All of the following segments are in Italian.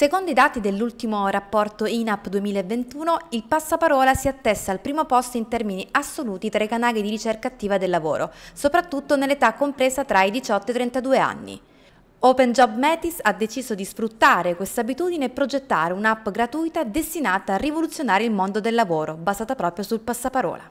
Secondo i dati dell'ultimo rapporto INAP 2021, il passaparola si attesta al primo posto in termini assoluti tra i canali di ricerca attiva del lavoro, soprattutto nell'età compresa tra i 18 e i 32 anni. Open Job Metis ha deciso di sfruttare questa abitudine e progettare un'app gratuita destinata a rivoluzionare il mondo del lavoro, basata proprio sul passaparola.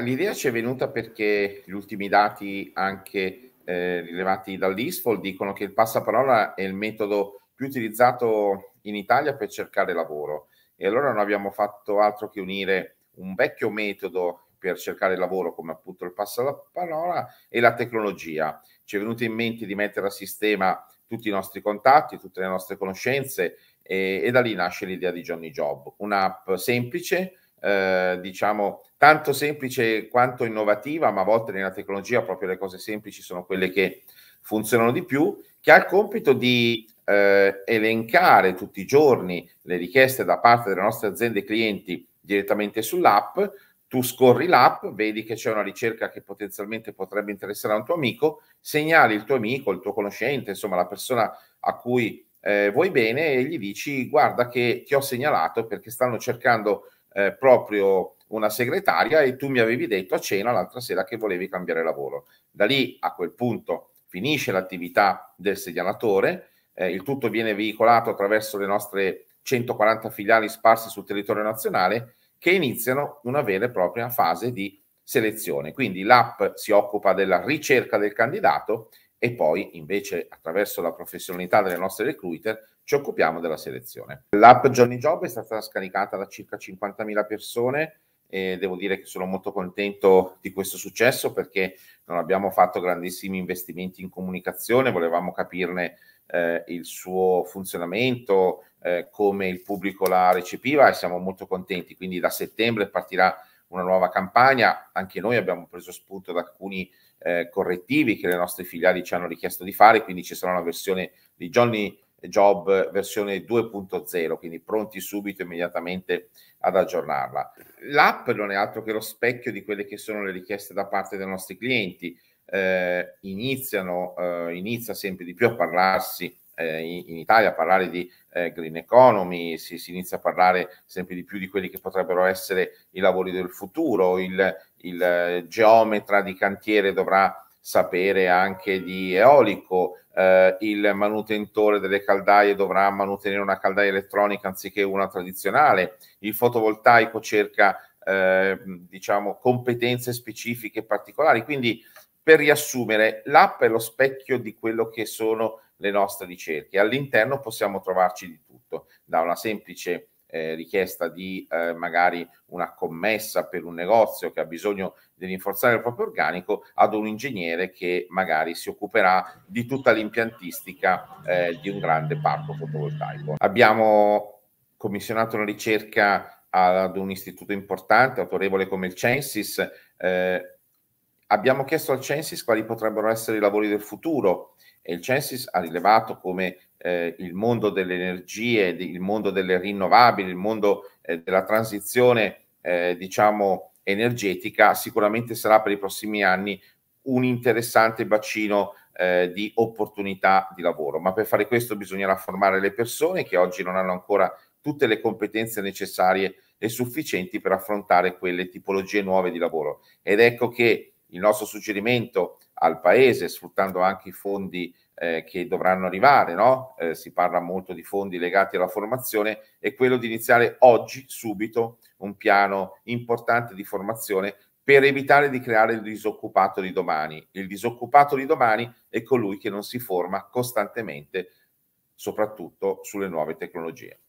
L'idea ci è venuta perché gli ultimi dati anche eh, rilevati dall'ISFOL dicono che il passaparola è il metodo più utilizzato in Italia per cercare lavoro. E allora non abbiamo fatto altro che unire un vecchio metodo per cercare lavoro, come appunto il passo alla parola, e la tecnologia. Ci è venuto in mente di mettere a sistema tutti i nostri contatti, tutte le nostre conoscenze e, e da lì nasce l'idea di Johnny Job, un'app semplice, eh, diciamo tanto semplice quanto innovativa, ma a volte nella tecnologia proprio le cose semplici sono quelle che funzionano di più, che ha il compito di eh, elencare tutti i giorni le richieste da parte delle nostre aziende e clienti direttamente sull'app, tu scorri l'app, vedi che c'è una ricerca che potenzialmente potrebbe interessare a un tuo amico, segnali il tuo amico, il tuo conoscente, insomma la persona a cui eh, vuoi bene e gli dici guarda che ti ho segnalato perché stanno cercando eh, proprio una segretaria e tu mi avevi detto a cena l'altra sera che volevi cambiare lavoro. Da lì a quel punto finisce l'attività del segnalatore, eh, il tutto viene veicolato attraverso le nostre 140 filiali sparse sul territorio nazionale che iniziano una vera e propria fase di selezione. Quindi l'app si occupa della ricerca del candidato e poi invece attraverso la professionalità delle nostre recruiter ci occupiamo della selezione. L'app Johnny Job è stata scaricata da circa 50.000 persone e devo dire che sono molto contento di questo successo perché non abbiamo fatto grandissimi investimenti in comunicazione, volevamo capirne eh, il suo funzionamento, eh, come il pubblico la recepiva e siamo molto contenti. Quindi da settembre partirà una nuova campagna, anche noi abbiamo preso spunto da alcuni eh, correttivi che le nostre filiali ci hanno richiesto di fare, quindi ci sarà una versione di Johnny Job versione 2.0, quindi pronti subito immediatamente ad aggiornarla. L'app non è altro che lo specchio di quelle che sono le richieste da parte dei nostri clienti eh, iniziano, eh, inizia sempre di più a parlarsi eh, in, in, Italia, a parlare di eh, green economy, si, si, inizia a parlare sempre di più di quelli che potrebbero essere i lavori del futuro, il, il geometra di cantiere dovrà sapere anche di eolico, eh, il manutentore delle caldaie dovrà mantenere una caldaia elettronica anziché una tradizionale, il fotovoltaico cerca eh, diciamo competenze specifiche particolari quindi per riassumere, l'app è lo specchio di quello che sono le nostre ricerche. All'interno possiamo trovarci di tutto, da una semplice eh, richiesta di eh, magari una commessa per un negozio che ha bisogno di rinforzare il proprio organico ad un ingegnere che magari si occuperà di tutta l'impiantistica eh, di un grande parco fotovoltaico. Abbiamo commissionato una ricerca ad un istituto importante, autorevole come il Censis, eh, Abbiamo chiesto al Censis quali potrebbero essere i lavori del futuro e il Censis ha rilevato come eh, il mondo delle energie, il mondo delle rinnovabili, il mondo eh, della transizione, eh, diciamo, energetica sicuramente sarà per i prossimi anni un interessante bacino eh, di opportunità di lavoro, ma per fare questo bisognerà formare le persone che oggi non hanno ancora tutte le competenze necessarie e sufficienti per affrontare quelle tipologie nuove di lavoro. Ed ecco che il nostro suggerimento al Paese, sfruttando anche i fondi eh, che dovranno arrivare, no? eh, si parla molto di fondi legati alla formazione, è quello di iniziare oggi, subito, un piano importante di formazione per evitare di creare il disoccupato di domani. Il disoccupato di domani è colui che non si forma costantemente, soprattutto sulle nuove tecnologie.